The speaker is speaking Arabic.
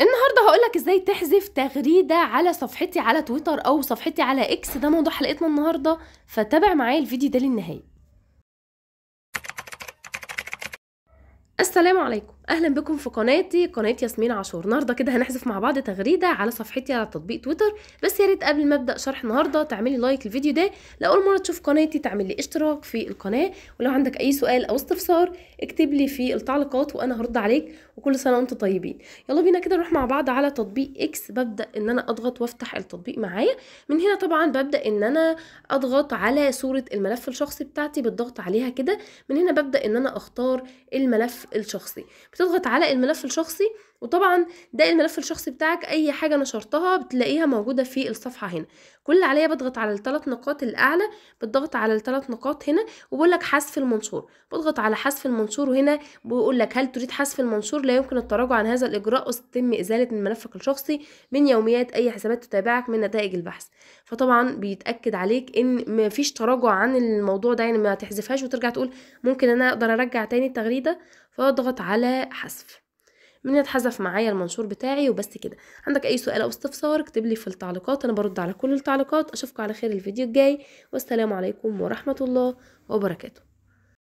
النهارده هقولك ازاي تحذف تغريده على صفحتي على تويتر او صفحتي على اكس ده موضوع حلقتنا النهارده فتابع معايا الفيديو ده للنهايه السلام عليكم اهلا بكم في قناتي قناه ياسمين عاشور النهارده كده هنحذف مع بعض تغريده على صفحتي على تطبيق تويتر بس يا ريت قبل ما ابدا شرح النهارده تعملي لايك للفيديو ده لو اول مره تشوف قناتي تعملي اشتراك في القناه ولو عندك اي سؤال او استفسار اكتب لي في التعليقات وانا هرد عليك وكل سنه وانتم طيبين يلا بينا كده نروح مع بعض على تطبيق اكس ببدا ان انا اضغط وافتح التطبيق معايا من هنا طبعا ببدا ان انا اضغط على صوره الملف الشخصي بتاعتي بالضغط عليها كده من هنا ببدا ان انا اختار الملف الشخصي تضغط على الملف الشخصي وطبعا ده الملف الشخصي بتاعك اي حاجه نشرتها بتلاقيها موجوده في الصفحه هنا كل عليا بضغط على الثلاث نقاط الاعلى بتضغط على الثلاث نقاط هنا وبقول لك حذف المنشور بضغط على حذف المنشور وهنا بيقول لك هل تريد حذف المنشور لا يمكن التراجع عن هذا الاجراء وستتم ازاله من ملفك الشخصي من يوميات اي حسابات تتابعك من نتائج البحث فطبعا بيتاكد عليك ان مفيش تراجع عن الموضوع ده يعني ما تحذفهاش وترجع تقول ممكن انا اقدر ارجع تاني التغريده واضغط على حذف من يتحذف معايا المنشور بتاعي وبس كده عندك اي سؤال او استفسار اكتب لي في التعليقات انا برد على كل التعليقات اشوفكم على خير الفيديو الجاي والسلام عليكم ورحمه الله وبركاته